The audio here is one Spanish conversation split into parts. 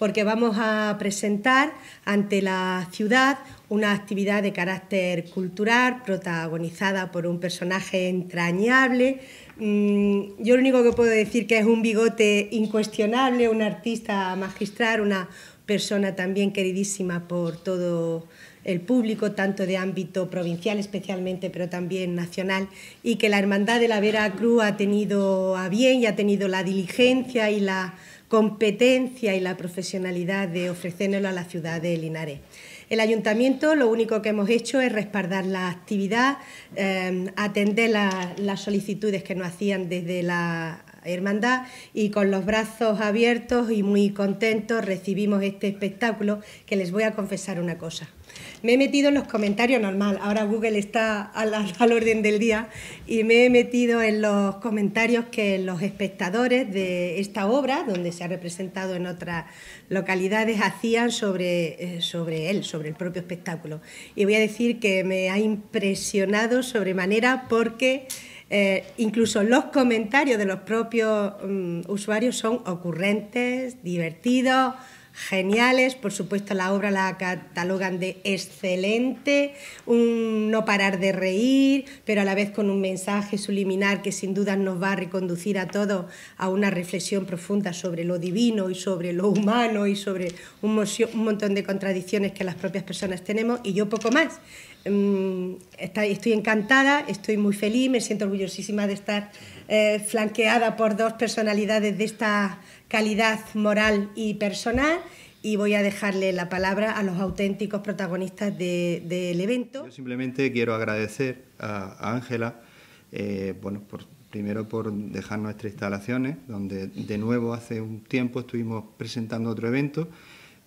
porque vamos a presentar ante la ciudad una actividad de carácter cultural protagonizada por un personaje entrañable. Mm, yo lo único que puedo decir que es un bigote incuestionable, un artista magistral, una persona también queridísima por todo el público, tanto de ámbito provincial especialmente, pero también nacional, y que la Hermandad de la Vera Cruz ha tenido a bien y ha tenido la diligencia y la competencia y la profesionalidad de ofrecérnoslo a la ciudad de Linares. El ayuntamiento lo único que hemos hecho es respaldar la actividad, eh, atender las solicitudes que nos hacían desde la hermandad y con los brazos abiertos y muy contentos recibimos este espectáculo que les voy a confesar una cosa. Me he metido en los comentarios normal, ahora Google está al, al orden del día y me he metido en los comentarios que los espectadores de esta obra, donde se ha representado en otras localidades, hacían sobre, eh, sobre él, sobre el propio espectáculo. Y voy a decir que me ha impresionado sobremanera porque... Eh, incluso los comentarios de los propios mm, usuarios son ocurrentes, divertidos, geniales. Por supuesto, la obra la catalogan de excelente, un no parar de reír, pero a la vez con un mensaje subliminar que sin duda nos va a reconducir a todos a una reflexión profunda sobre lo divino y sobre lo humano y sobre un montón de contradicciones que las propias personas tenemos y yo poco más. Mm, estoy encantada, estoy muy feliz, me siento orgullosísima de estar eh, flanqueada por dos personalidades de esta calidad moral y personal y voy a dejarle la palabra a los auténticos protagonistas del evento. simplemente quiero agradecer a Ángela, eh, bueno, por, primero por dejar nuestras instalaciones, donde de nuevo hace un tiempo estuvimos presentando otro evento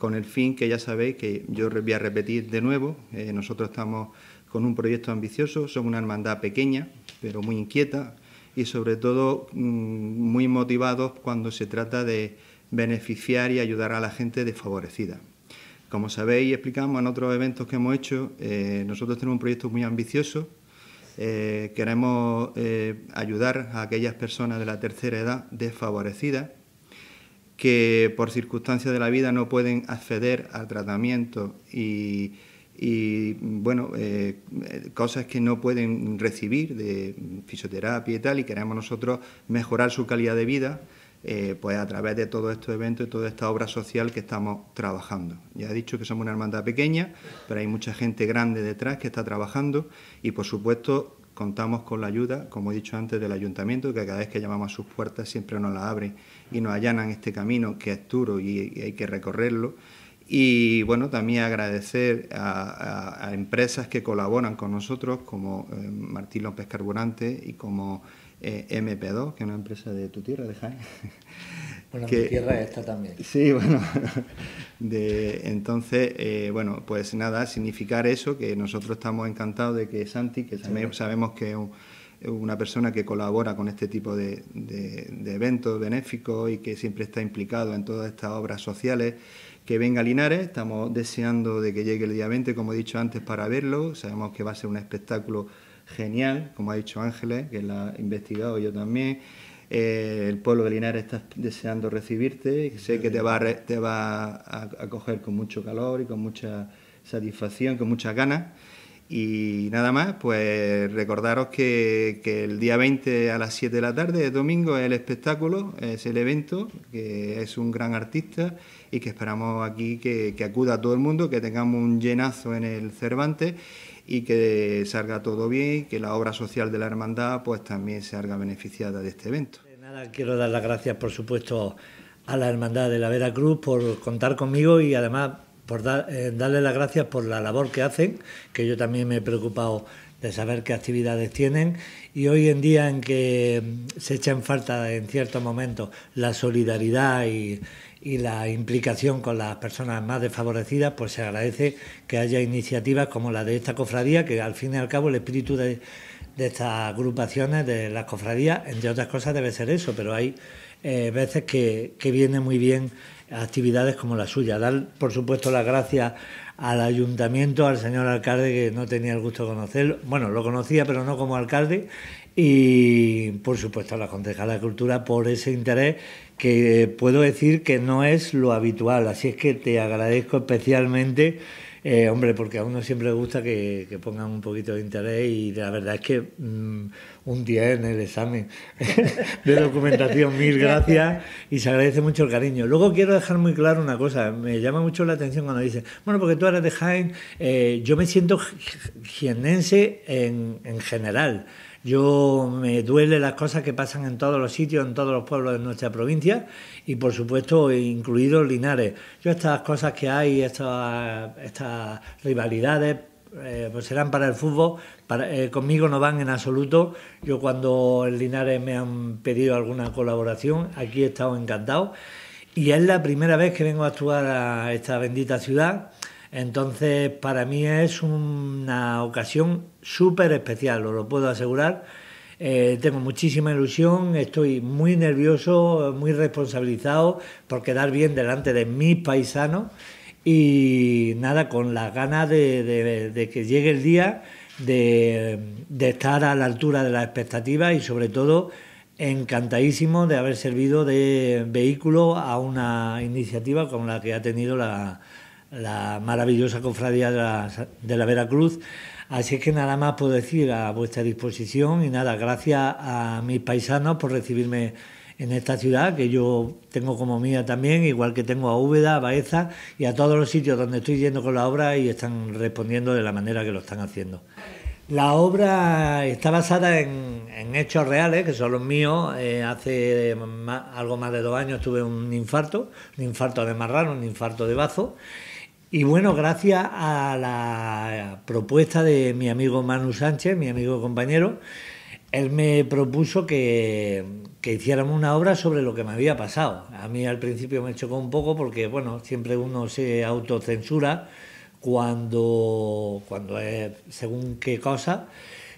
con el fin que ya sabéis que yo voy a repetir de nuevo. Eh, nosotros estamos con un proyecto ambicioso, somos una hermandad pequeña, pero muy inquieta y sobre todo mm, muy motivados cuando se trata de beneficiar y ayudar a la gente desfavorecida. Como sabéis y explicamos en otros eventos que hemos hecho, eh, nosotros tenemos un proyecto muy ambicioso. Eh, queremos ayudar a aquellas personas de la tercera edad desfavorecidas que por circunstancias de la vida no pueden acceder al tratamiento y, bueno, eh, cosas que no pueden recibir de fisioterapia y tal, y queremos nosotros mejorar su calidad de vida. Eh, pues a través de todos estos eventos y toda esta obra social que estamos trabajando. Ya he dicho que somos una hermandad pequeña, pero hay mucha gente grande detrás que está trabajando y, por supuesto, Contamos con la ayuda, como he dicho antes, del ayuntamiento, que cada vez que llamamos a sus puertas siempre nos la abren y nos allanan este camino que es duro y hay que recorrerlo. Y bueno, también agradecer a, empresas que colaboran con nosotros, como eh, Martín López Carburante y como eh, MP2, que es una empresa de tu tierra, de Jaén. Bueno, que, tierra esta también. Sí, bueno. entonces, eh, bueno, pues nada, significar eso, que nosotros estamos encantados de que Santi, que también sabemos que es una persona que colabora con este tipo de, eventos benéficos y que siempre está implicado en todas estas obras sociales, que venga a Linares. Estamos deseando de que llegue el día 20, como he dicho antes, para verlo. Sabemos que va a ser un espectáculo genial, como ha dicho Ángeles, que la ha investigado yo también. Eh, el pueblo de Linares está deseando recibirte, sé que te va, a, te va a, coger con mucho calor y con mucha satisfacción, con muchas ganas. Y nada más, pues recordaros que, el día 20 a las 7 de la tarde, ...de domingo, es el espectáculo, es el evento, que es un gran artista y que esperamos aquí que, que acuda a todo el mundo, que tengamos un llenazo en el Cervantes y que salga todo bien que la obra social de la hermandad pues también haga beneficiada de este evento. Nada, quiero dar las gracias por supuesto a la hermandad de la Veracruz por contar conmigo y además por dar, eh, darle las gracias por la labor que hacen, que yo también me he preocupado de saber qué actividades tienen y hoy en día en que mm, se echa en falta en cierto momentos la solidaridad y, la implicación con las personas más desfavorecidas, pues se agradece que haya iniciativas como la de esta cofradía, que al fin y al cabo el espíritu de, estas agrupaciones, de las cofradías, entre otras cosas debe ser eso, pero hay eh, veces que viene muy bien actividades como la suya. Dar, por supuesto, las gracias al ayuntamiento, al señor alcalde, que no tenía el gusto de conocerlo. Bueno, lo conocía, pero no como alcalde. Y, por supuesto, a la concejala de Cultura por ese interés que eh, puedo decir que no es lo habitual. Así es que te agradezco especialmente eh, hombre, porque a uno siempre le gusta que, pongan un poquito de interés y la verdad es que mm, un día en el examen de documentación, mil gracias y se agradece mucho el cariño. Luego quiero dejar muy claro una cosa, me llama mucho la atención cuando dicen, bueno, porque tú eres de Jaén, eh, yo me siento jienense en, en general. Yo me duele las cosas que pasan en todos los sitios, en todos los pueblos de nuestra provincia y por supuesto incluido Linares. Yo estas cosas que hay, estas, rivalidades, eh, pues serán para el fútbol, eh, conmigo no van en absoluto. Yo cuando en Linares me han pedido alguna colaboración, aquí he estado encantado. Y es la primera vez que vengo a actuar a esta bendita ciudad. Entonces, para mí es una ocasión súper especial, os lo puedo asegurar. Eh, tengo muchísima ilusión, estoy muy nervioso, muy responsabilizado por quedar bien delante de mis paisanos y nada, con las ganas de, que llegue el día, de, de, estar a la altura de las expectativas y sobre todo encantadísimo de haber servido de vehículo a una iniciativa como la que ha tenido la, la maravillosa cofradía de la, Veracruz. Así que nada más puedo decir a vuestra disposición y nada, gracias a mis paisanos por recibirme en esta ciudad que yo tengo como mía también, igual que tengo a Úbeda, a Baeza y a todos los sitios donde estoy yendo con la obra y están respondiendo de la manera que lo están haciendo. La obra está basada en, hechos reales, que son los míos. Eh, hace algo más de dos años tuve un infarto, un infarto de marrano, un infarto de bazo. Y bueno, gracias a la propuesta de mi amigo Manu Sánchez, mi amigo compañero, él me propuso que, que, hiciéramos una obra sobre lo que me había pasado. A mí al principio me chocó un poco porque, bueno, siempre uno se autocensura cuando, cuando es según qué cosa.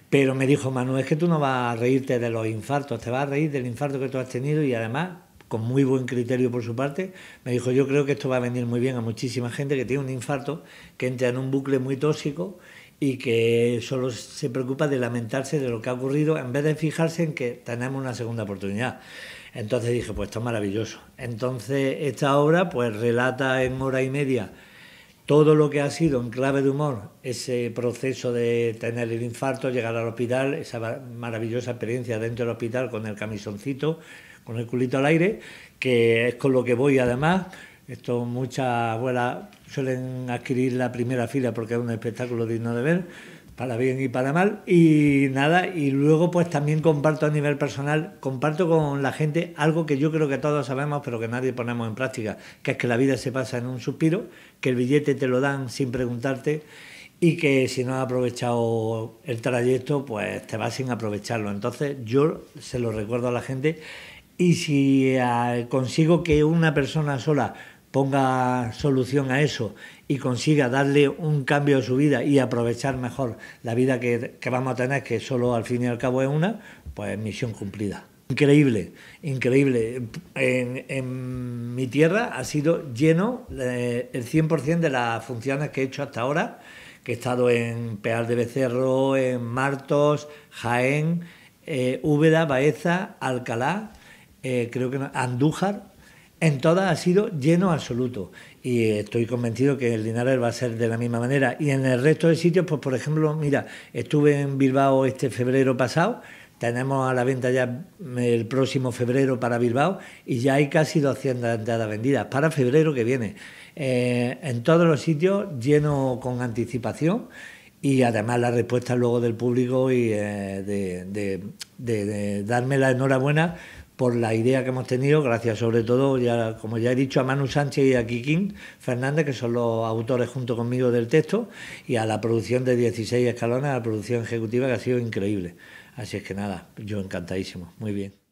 Pero me dijo, Manu, es que tú no vas a reírte de los infartos, te vas a reír del infarto que tú has tenido y además con muy buen criterio por su parte, me dijo, yo creo que esto va a venir muy bien a muchísima gente que tiene un infarto, que entra en un bucle muy tóxico y que solo se preocupa de lamentarse de lo que ha ocurrido en vez de fijarse en que tenemos una segunda oportunidad. Entonces dije, pues esto es maravilloso. Entonces esta obra pues relata en hora y media todo lo que ha sido en clave de humor ese proceso de tener el infarto, llegar al hospital, esa maravillosa experiencia dentro del hospital con el camisoncito, con el culito al aire, que es con lo que voy además. Esto muchas abuelas suelen adquirir la primera fila porque es un espectáculo digno de ver, para bien y para mal. Y nada, y luego pues también comparto a nivel personal, comparto con la gente algo que yo creo que todos sabemos pero que nadie ponemos en práctica, que es que la vida se pasa en un suspiro, que el billete te lo dan sin preguntarte y que si no has aprovechado el trayecto, pues te vas sin aprovecharlo. Entonces yo se lo recuerdo a la gente y si ah, consigo que una persona sola ponga solución a eso y consiga darle un cambio a su vida y aprovechar mejor la vida que, vamos a tener, que solo al fin y al cabo es una, pues misión cumplida. Increíble, increíble. En, mi tierra ha sido lleno eh, el 100% de las funciones que he hecho hasta ahora, que he estado en Peal de Becerro, en Martos, Jaén, eh, Úbeda, Baeza, Alcalá, eh, creo que Andújar, en todas ha sido lleno absoluto. Y estoy convencido que el Linares va a ser de la misma manera. Y en el resto de sitios, pues por ejemplo, mira, estuve en Bilbao este febrero pasado. Tenemos a la venta ya el próximo febrero para Bilbao y ya hay casi 200 entradas vendidas para febrero que viene. Eh, en todos los sitios lleno con anticipación y además la respuesta luego del público y eh, de, de darme la enhorabuena por la idea que hemos tenido, gracias sobre todo, ya, como ya he dicho, a Manu Sánchez y a Kikín Fernández, que son los autores junto conmigo del texto, y a la producción de 16 escalones, a la producción ejecutiva, que ha sido increíble. Así es que nada, yo encantadísimo, muy bien.